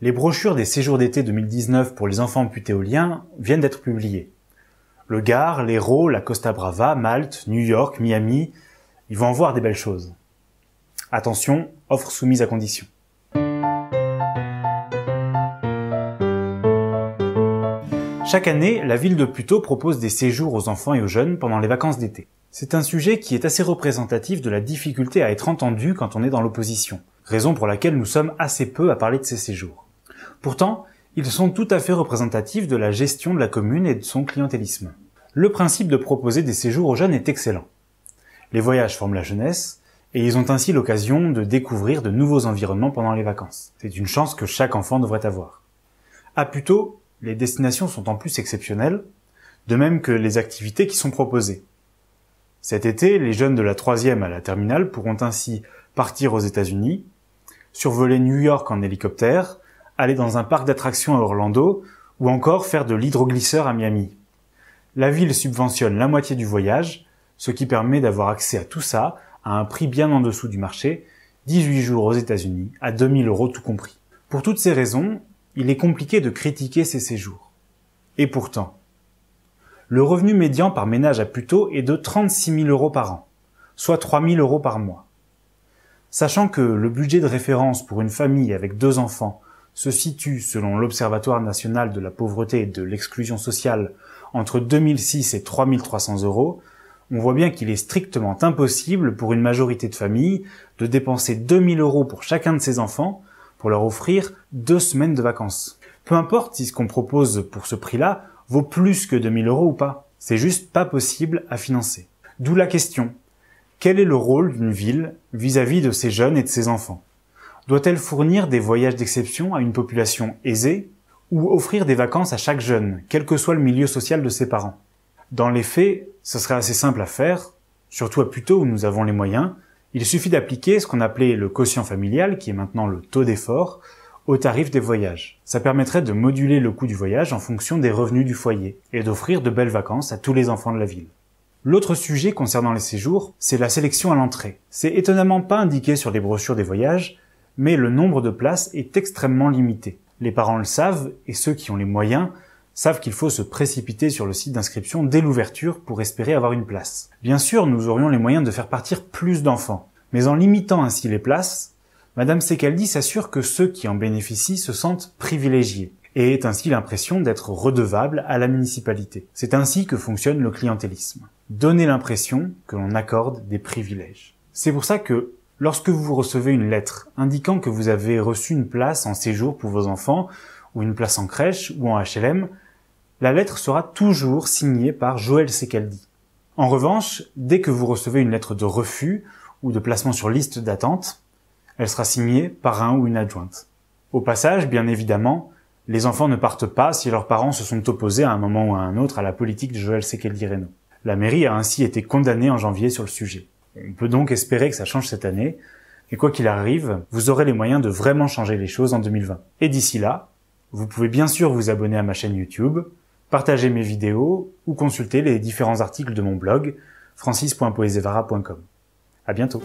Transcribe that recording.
les brochures des séjours d'été 2019 pour les enfants putéoliens viennent d'être publiées. Le Gard, l'Hérault, la Costa Brava, Malte, New York, Miami, ils vont en voir des belles choses. Attention, offre soumise à condition. Chaque année, la ville de Puto propose des séjours aux enfants et aux jeunes pendant les vacances d'été. C'est un sujet qui est assez représentatif de la difficulté à être entendu quand on est dans l'opposition, raison pour laquelle nous sommes assez peu à parler de ces séjours. Pourtant, ils sont tout à fait représentatifs de la gestion de la commune et de son clientélisme. Le principe de proposer des séjours aux jeunes est excellent. Les voyages forment la jeunesse, et ils ont ainsi l'occasion de découvrir de nouveaux environnements pendant les vacances. C'est une chance que chaque enfant devrait avoir. À tôt, les destinations sont en plus exceptionnelles, de même que les activités qui sont proposées. Cet été, les jeunes de la troisième à la terminale pourront ainsi partir aux États-Unis, survoler New York en hélicoptère, aller dans un parc d'attractions à Orlando, ou encore faire de l'hydroglisseur à Miami. La ville subventionne la moitié du voyage, ce qui permet d'avoir accès à tout ça à un prix bien en dessous du marché, 18 jours aux États-Unis, à 2000 euros tout compris. Pour toutes ces raisons, il est compliqué de critiquer ces séjours. Et pourtant, le revenu médian par ménage à Puto est de 36 000 euros par an, soit 3 000 euros par mois. Sachant que le budget de référence pour une famille avec deux enfants se situe, selon l'Observatoire national de la pauvreté et de l'exclusion sociale, entre 2006 et 3300 euros, on voit bien qu'il est strictement impossible pour une majorité de familles de dépenser 2000 euros pour chacun de ses enfants pour leur offrir deux semaines de vacances. Peu importe si ce qu'on propose pour ce prix-là vaut plus que 2000 euros ou pas. C'est juste pas possible à financer. D'où la question. Quel est le rôle d'une ville vis-à-vis -vis de ses jeunes et de ses enfants? Doit-elle fournir des voyages d'exception à une population aisée ou offrir des vacances à chaque jeune, quel que soit le milieu social de ses parents Dans les faits, ce serait assez simple à faire, surtout à tôt où nous avons les moyens. Il suffit d'appliquer ce qu'on appelait le quotient familial, qui est maintenant le taux d'effort, au tarif des voyages. Ça permettrait de moduler le coût du voyage en fonction des revenus du foyer et d'offrir de belles vacances à tous les enfants de la ville. L'autre sujet concernant les séjours, c'est la sélection à l'entrée. C'est étonnamment pas indiqué sur les brochures des voyages, mais le nombre de places est extrêmement limité. Les parents le savent, et ceux qui ont les moyens savent qu'il faut se précipiter sur le site d'inscription dès l'ouverture pour espérer avoir une place. Bien sûr, nous aurions les moyens de faire partir plus d'enfants, mais en limitant ainsi les places, Madame Secaldi s'assure que ceux qui en bénéficient se sentent privilégiés et aient ainsi l'impression d'être redevables à la municipalité. C'est ainsi que fonctionne le clientélisme. Donner l'impression que l'on accorde des privilèges. C'est pour ça que Lorsque vous recevez une lettre indiquant que vous avez reçu une place en séjour pour vos enfants, ou une place en crèche, ou en HLM, la lettre sera toujours signée par Joël Sekeldi. En revanche, dès que vous recevez une lettre de refus ou de placement sur liste d'attente, elle sera signée par un ou une adjointe. Au passage, bien évidemment, les enfants ne partent pas si leurs parents se sont opposés à un moment ou à un autre à la politique de Joël Sekeldi Reno. La mairie a ainsi été condamnée en janvier sur le sujet. On peut donc espérer que ça change cette année. Et quoi qu'il arrive, vous aurez les moyens de vraiment changer les choses en 2020. Et d'ici là, vous pouvez bien sûr vous abonner à ma chaîne YouTube, partager mes vidéos ou consulter les différents articles de mon blog francis.poesevara.com. À bientôt.